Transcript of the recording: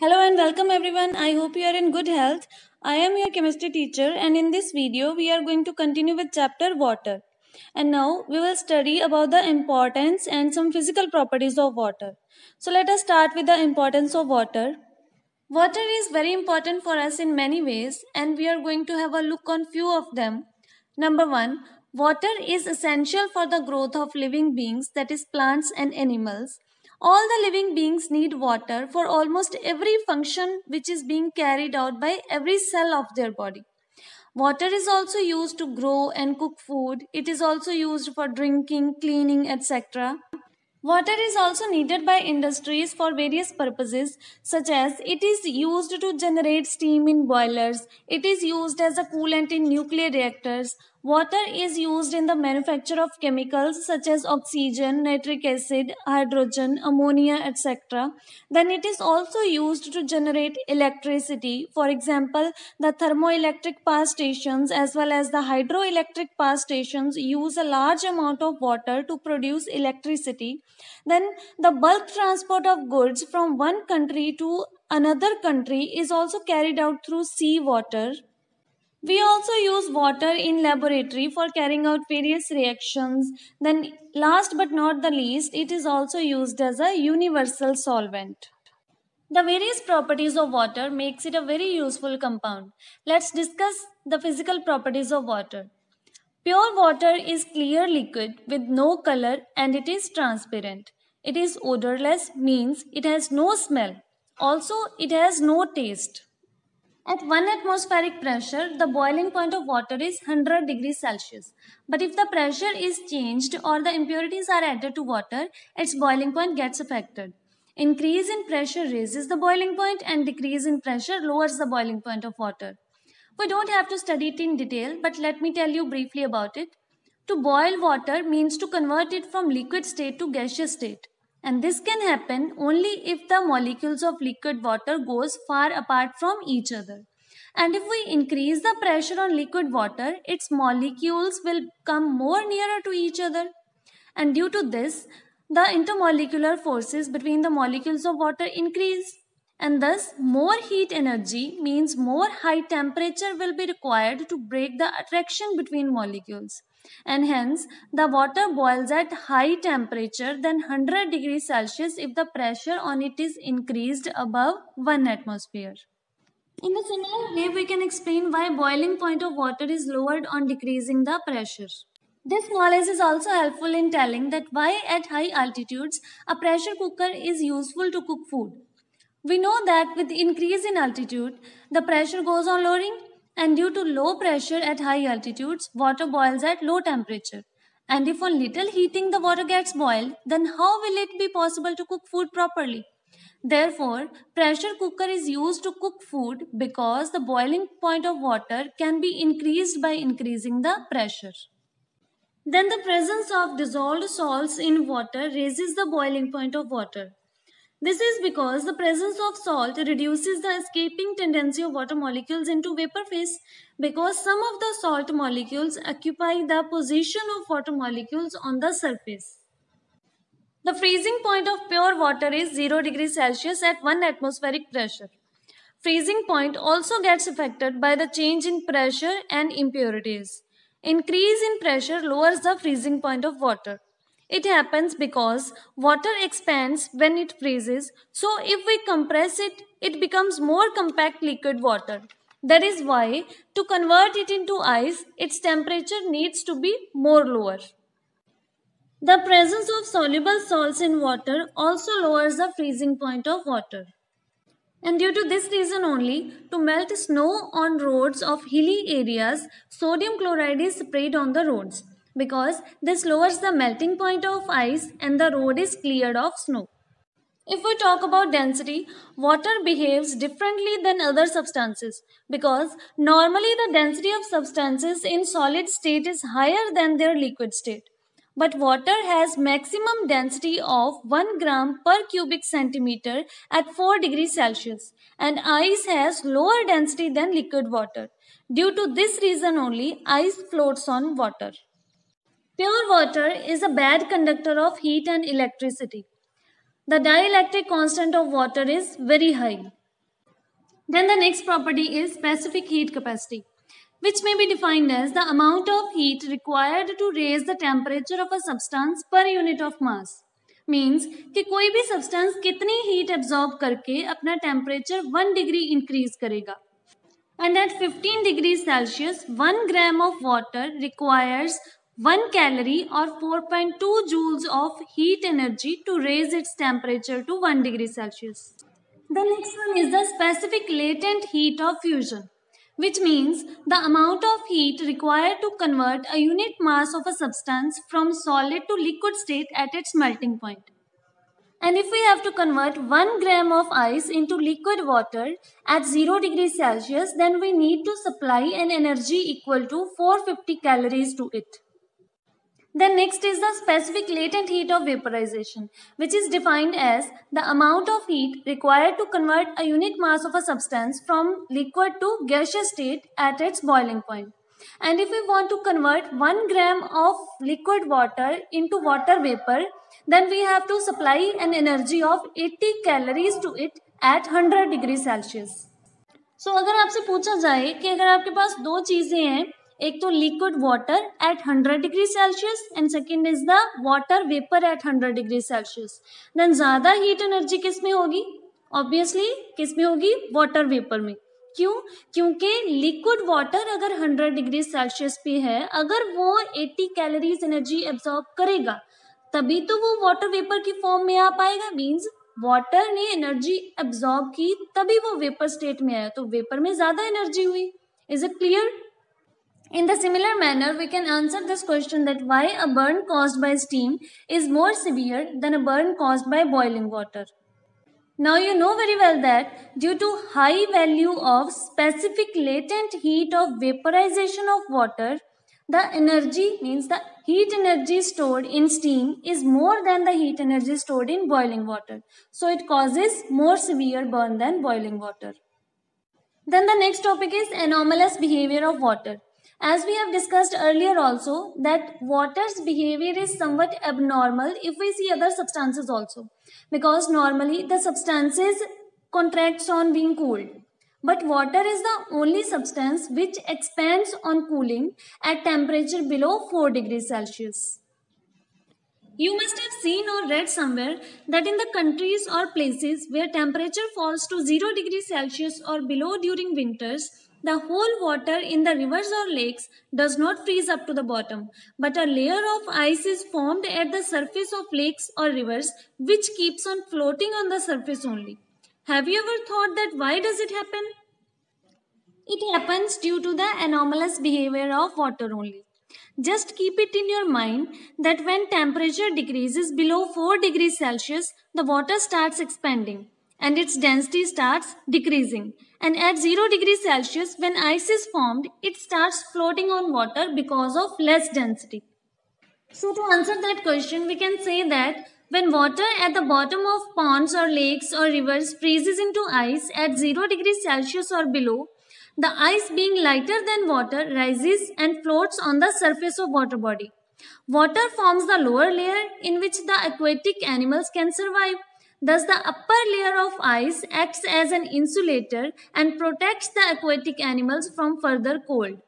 Hello and welcome everyone. I hope you are in good health. I am your chemistry teacher and in this video we are going to continue with chapter water. And now we will study about the importance and some physical properties of water. So let us start with the importance of water. Water is very important for us in many ways and we are going to have a look on few of them. Number 1. Water is essential for the growth of living beings that is plants and animals all the living beings need water for almost every function which is being carried out by every cell of their body. Water is also used to grow and cook food. It is also used for drinking, cleaning, etc. Water is also needed by industries for various purposes, such as it is used to generate steam in boilers, it is used as a coolant in nuclear reactors, Water is used in the manufacture of chemicals such as oxygen, nitric acid, hydrogen, ammonia, etc. Then it is also used to generate electricity. For example, the thermoelectric power stations as well as the hydroelectric power stations use a large amount of water to produce electricity. Then the bulk transport of goods from one country to another country is also carried out through sea water. We also use water in laboratory for carrying out various reactions. Then last but not the least, it is also used as a universal solvent. The various properties of water makes it a very useful compound. Let's discuss the physical properties of water. Pure water is clear liquid with no color and it is transparent. It is odorless means it has no smell. Also it has no taste. At 1 atmospheric pressure, the boiling point of water is 100 degrees Celsius. But if the pressure is changed or the impurities are added to water, its boiling point gets affected. Increase in pressure raises the boiling point and decrease in pressure lowers the boiling point of water. We don't have to study it in detail, but let me tell you briefly about it. To boil water means to convert it from liquid state to gaseous state and this can happen only if the molecules of liquid water goes far apart from each other and if we increase the pressure on liquid water its molecules will come more nearer to each other and due to this the intermolecular forces between the molecules of water increase and thus more heat energy means more high temperature will be required to break the attraction between molecules and hence the water boils at high temperature than 100 degrees Celsius if the pressure on it is increased above 1 atmosphere. In a similar way, we can explain why boiling point of water is lowered on decreasing the pressure. This knowledge is also helpful in telling that why at high altitudes a pressure cooker is useful to cook food. We know that with increase in altitude, the pressure goes on lowering and due to low pressure at high altitudes, water boils at low temperature. And if on little heating the water gets boiled, then how will it be possible to cook food properly? Therefore, pressure cooker is used to cook food because the boiling point of water can be increased by increasing the pressure. Then the presence of dissolved salts in water raises the boiling point of water. This is because the presence of salt reduces the escaping tendency of water molecules into vapor phase because some of the salt molecules occupy the position of water molecules on the surface. The freezing point of pure water is 0 degree Celsius at 1 atmospheric pressure. Freezing point also gets affected by the change in pressure and impurities. Increase in pressure lowers the freezing point of water. It happens because water expands when it freezes, so if we compress it, it becomes more compact liquid water. That is why to convert it into ice, its temperature needs to be more lower. The presence of soluble salts in water also lowers the freezing point of water. And due to this reason only, to melt snow on roads of hilly areas, sodium chloride is sprayed on the roads because this lowers the melting point of ice and the road is cleared of snow. If we talk about density, water behaves differently than other substances because normally the density of substances in solid state is higher than their liquid state. But water has maximum density of 1 gram per cubic centimeter at 4 degrees Celsius and ice has lower density than liquid water. Due to this reason only, ice floats on water. Pure water is a bad conductor of heat and electricity. The dielectric constant of water is very high. Then the next property is specific heat capacity, which may be defined as the amount of heat required to raise the temperature of a substance per unit of mass. Means कि कोई भी substance कितनी heat absorb करके अपना temperature one degree increase करेगा and at 15 degrees Celsius, 1 gram of water requires 1 calorie or 4.2 joules of heat energy to raise its temperature to 1 degree Celsius. The next one is the specific latent heat of fusion, which means the amount of heat required to convert a unit mass of a substance from solid to liquid state at its melting point. And if we have to convert 1 gram of ice into liquid water at 0 degree Celsius, then we need to supply an energy equal to 450 calories to it. Then next is the specific latent heat of vaporization, which is defined as the amount of heat required to convert a unit mass of a substance from liquid to gaseous state at its boiling point. And if we want to convert 1 gram of liquid water into water vapor, then we have to supply an energy of 80 calories to it at 100 degree Celsius. So so, अगर आपसे पूछा जाए कि अगर आपके पास दो चीज़ें हैं एक तो liquid water at 100 degree Celsius and second is the water vapour at 100 degree Celsius then ज़्यादा हीट एनर्जी किस में होगी ऑब्वियसली किस में होगी वाटर वेपर में क्यों क्योंकि लिक्विड वाटर अगर 100 डिग्री सेल्सियस पे है अगर वो 80 कैलोरीज एनर्जी एब्जॉर्ब करेगा तभी तो वो वाटर वेपर की फॉर्म में आ पाएगा मीन्स वाटर ने एनर्जी एब्जॉर्ब की तभी वो वेपर स्टेट में आया तो वेपर में ज्यादा एनर्जी हुई is it clear In the similar manner, we can answer this question that why a burn caused by steam is more severe than a burn caused by boiling water. Now you know very well that due to high value of specific latent heat of vaporization of water, the energy means the heat energy stored in steam is more than the heat energy stored in boiling water. So it causes more severe burn than boiling water. Then the next topic is anomalous behavior of water. As we have discussed earlier also that water's behavior is somewhat abnormal if we see other substances also because normally the substances contracts on being cooled. But water is the only substance which expands on cooling at temperature below 4 degrees Celsius. You must have seen or read somewhere that in the countries or places where temperature falls to 0 degrees Celsius or below during winters, the whole water in the rivers or lakes does not freeze up to the bottom, but a layer of ice is formed at the surface of lakes or rivers which keeps on floating on the surface only. Have you ever thought that why does it happen? It happens due to the anomalous behavior of water only. Just keep it in your mind that when temperature decreases below 4 degrees Celsius, the water starts expanding and its density starts decreasing. And at 0 degree Celsius, when ice is formed, it starts floating on water because of less density. So to answer that question, we can say that when water at the bottom of ponds or lakes or rivers freezes into ice at 0 degree Celsius or below, the ice being lighter than water rises and floats on the surface of water body. Water forms the lower layer in which the aquatic animals can survive Thus, the upper layer of ice acts as an insulator and protects the aquatic animals from further cold.